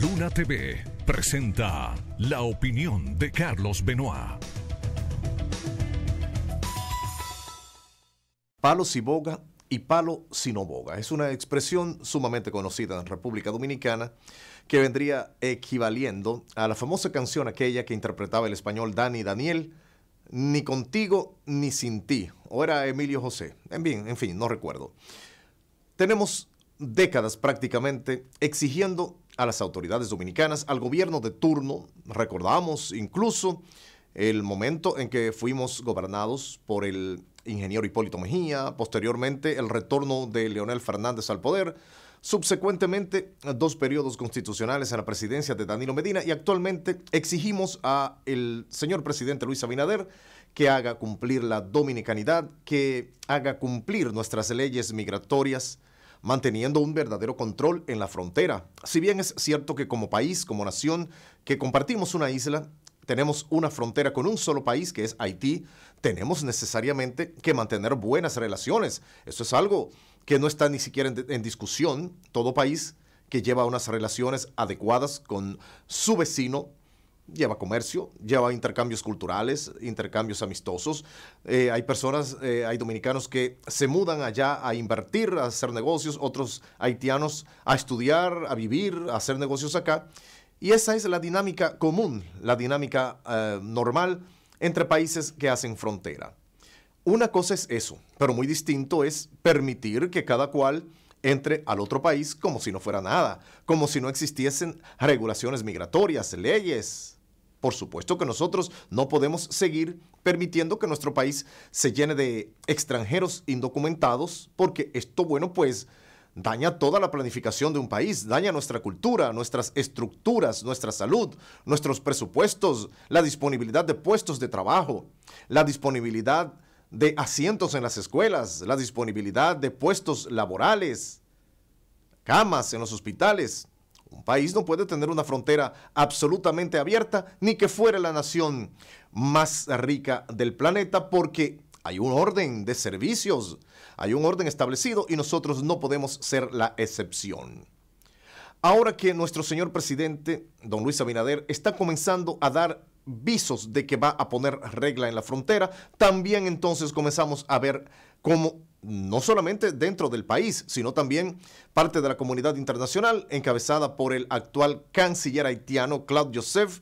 Luna TV presenta la opinión de Carlos Benoit. Palo si boga y palo si no boga. Es una expresión sumamente conocida en República Dominicana que vendría equivaliendo a la famosa canción aquella que interpretaba el español Dani Daniel, ni contigo ni sin ti, o era Emilio José, en fin, en fin, no recuerdo. Tenemos décadas prácticamente exigiendo a las autoridades dominicanas, al gobierno de turno. Recordamos incluso el momento en que fuimos gobernados por el ingeniero Hipólito Mejía, posteriormente el retorno de Leonel Fernández al poder, subsecuentemente dos periodos constitucionales a la presidencia de Danilo Medina y actualmente exigimos a el señor presidente Luis Abinader que haga cumplir la dominicanidad, que haga cumplir nuestras leyes migratorias, manteniendo un verdadero control en la frontera. Si bien es cierto que como país, como nación, que compartimos una isla, tenemos una frontera con un solo país que es Haití, tenemos necesariamente que mantener buenas relaciones. Esto es algo que no está ni siquiera en, en discusión. Todo país que lleva unas relaciones adecuadas con su vecino lleva comercio, lleva intercambios culturales, intercambios amistosos. Eh, hay personas, eh, hay dominicanos que se mudan allá a invertir, a hacer negocios, otros haitianos a estudiar, a vivir, a hacer negocios acá. Y esa es la dinámica común, la dinámica eh, normal entre países que hacen frontera. Una cosa es eso, pero muy distinto es permitir que cada cual entre al otro país como si no fuera nada, como si no existiesen regulaciones migratorias, leyes, por supuesto que nosotros no podemos seguir permitiendo que nuestro país se llene de extranjeros indocumentados, porque esto, bueno, pues daña toda la planificación de un país, daña nuestra cultura, nuestras estructuras, nuestra salud, nuestros presupuestos, la disponibilidad de puestos de trabajo, la disponibilidad de asientos en las escuelas, la disponibilidad de puestos laborales, camas en los hospitales. Un país no puede tener una frontera absolutamente abierta ni que fuera la nación más rica del planeta porque hay un orden de servicios, hay un orden establecido y nosotros no podemos ser la excepción. Ahora que nuestro señor presidente, don Luis Abinader, está comenzando a dar visos de que va a poner regla en la frontera, también entonces comenzamos a ver cómo no solamente dentro del país, sino también parte de la comunidad internacional encabezada por el actual canciller haitiano Claude Joseph,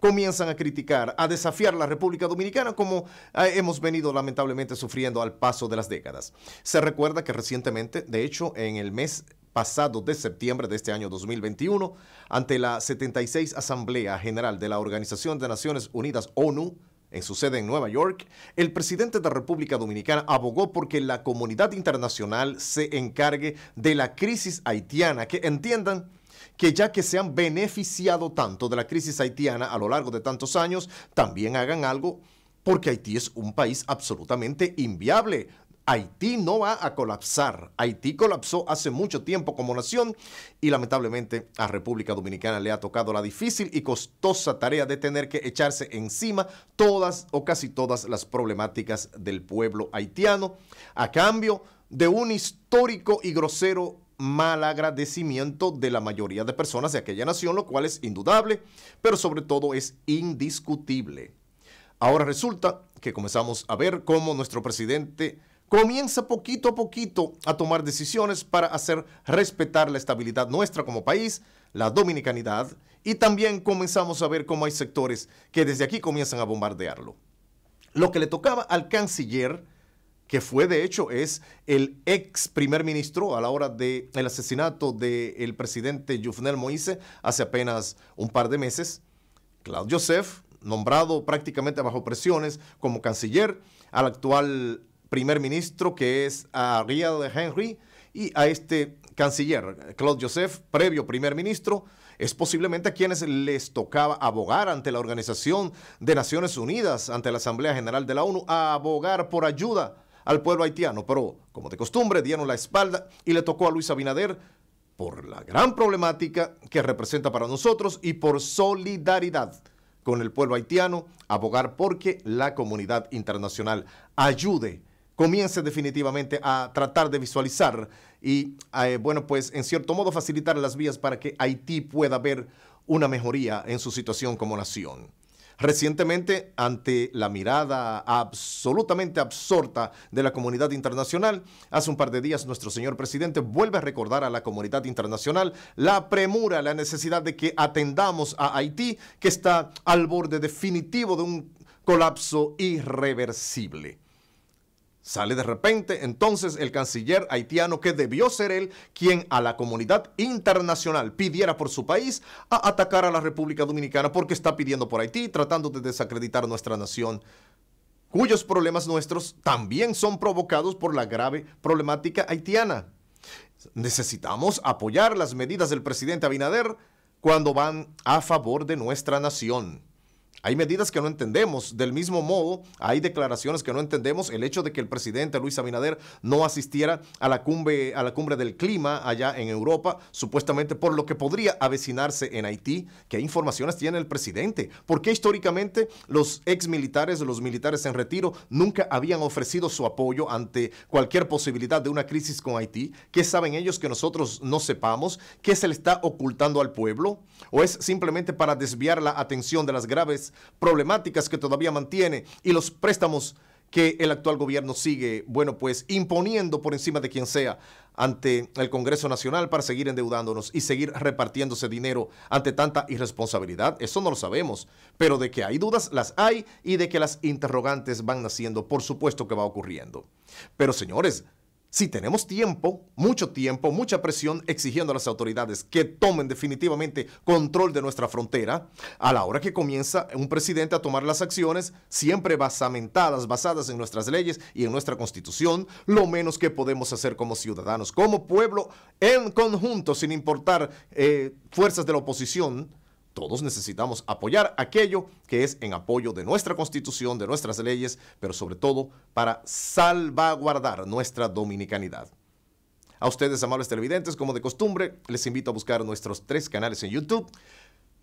comienzan a criticar, a desafiar la República Dominicana como ah, hemos venido lamentablemente sufriendo al paso de las décadas. Se recuerda que recientemente, de hecho, en el mes pasado de septiembre de este año 2021, ante la 76 Asamblea General de la Organización de Naciones Unidas ONU, en su sede en Nueva York, el presidente de la República Dominicana abogó porque la comunidad internacional se encargue de la crisis haitiana, que entiendan que ya que se han beneficiado tanto de la crisis haitiana a lo largo de tantos años, también hagan algo porque Haití es un país absolutamente inviable Haití no va a colapsar. Haití colapsó hace mucho tiempo como nación y lamentablemente a República Dominicana le ha tocado la difícil y costosa tarea de tener que echarse encima todas o casi todas las problemáticas del pueblo haitiano a cambio de un histórico y grosero mal agradecimiento de la mayoría de personas de aquella nación, lo cual es indudable, pero sobre todo es indiscutible. Ahora resulta que comenzamos a ver cómo nuestro presidente comienza poquito a poquito a tomar decisiones para hacer respetar la estabilidad nuestra como país, la dominicanidad, y también comenzamos a ver cómo hay sectores que desde aquí comienzan a bombardearlo. Lo que le tocaba al canciller, que fue de hecho es el ex primer ministro a la hora del asesinato del presidente Yufnel Moise hace apenas un par de meses, Claudio Joseph, nombrado prácticamente bajo presiones como canciller, al actual primer ministro, que es a de Henry, y a este canciller, Claude Joseph, previo primer ministro, es posiblemente a quienes les tocaba abogar ante la Organización de Naciones Unidas, ante la Asamblea General de la ONU, a abogar por ayuda al pueblo haitiano. Pero, como de costumbre, dieron la espalda y le tocó a Luis Abinader por la gran problemática que representa para nosotros y por solidaridad con el pueblo haitiano, abogar porque la comunidad internacional ayude comience definitivamente a tratar de visualizar y, eh, bueno, pues en cierto modo facilitar las vías para que Haití pueda ver una mejoría en su situación como nación. Recientemente, ante la mirada absolutamente absorta de la comunidad internacional, hace un par de días nuestro señor presidente vuelve a recordar a la comunidad internacional la premura, la necesidad de que atendamos a Haití, que está al borde definitivo de un colapso irreversible. Sale de repente entonces el canciller haitiano que debió ser él quien a la comunidad internacional pidiera por su país a atacar a la República Dominicana porque está pidiendo por Haití, tratando de desacreditar nuestra nación, cuyos problemas nuestros también son provocados por la grave problemática haitiana. Necesitamos apoyar las medidas del presidente Abinader cuando van a favor de nuestra nación. Hay medidas que no entendemos. Del mismo modo, hay declaraciones que no entendemos. El hecho de que el presidente Luis Abinader no asistiera a la cumbre, a la cumbre del clima allá en Europa, supuestamente por lo que podría avecinarse en Haití. ¿Qué informaciones tiene el presidente? ¿Por qué históricamente los ex militares, los militares en retiro, nunca habían ofrecido su apoyo ante cualquier posibilidad de una crisis con Haití? ¿Qué saben ellos que nosotros no sepamos? ¿Qué se le está ocultando al pueblo? ¿O es simplemente para desviar la atención de las graves problemáticas que todavía mantiene y los préstamos que el actual gobierno sigue, bueno, pues imponiendo por encima de quien sea ante el Congreso Nacional para seguir endeudándonos y seguir repartiéndose dinero ante tanta irresponsabilidad. Eso no lo sabemos, pero de que hay dudas, las hay y de que las interrogantes van naciendo, por supuesto que va ocurriendo. Pero señores, si tenemos tiempo, mucho tiempo, mucha presión exigiendo a las autoridades que tomen definitivamente control de nuestra frontera, a la hora que comienza eh, un presidente a tomar las acciones siempre basamentadas, basadas en nuestras leyes y en nuestra constitución, lo menos que podemos hacer como ciudadanos, como pueblo, en conjunto, sin importar eh, fuerzas de la oposición, todos necesitamos apoyar aquello que es en apoyo de nuestra constitución, de nuestras leyes, pero sobre todo para salvaguardar nuestra dominicanidad. A ustedes, amables televidentes, como de costumbre, les invito a buscar nuestros tres canales en YouTube,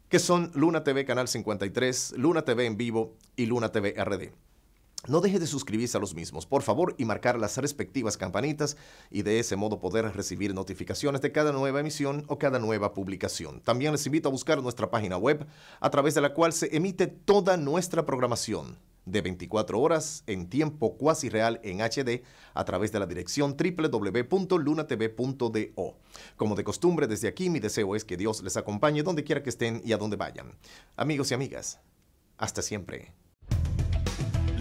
que son Luna TV Canal 53, Luna TV en vivo y Luna TV RD. No deje de suscribirse a los mismos, por favor, y marcar las respectivas campanitas y de ese modo poder recibir notificaciones de cada nueva emisión o cada nueva publicación. También les invito a buscar nuestra página web, a través de la cual se emite toda nuestra programación de 24 horas en tiempo cuasi real en HD a través de la dirección www.lunatv.do. Como de costumbre, desde aquí mi deseo es que Dios les acompañe donde quiera que estén y a donde vayan. Amigos y amigas, hasta siempre.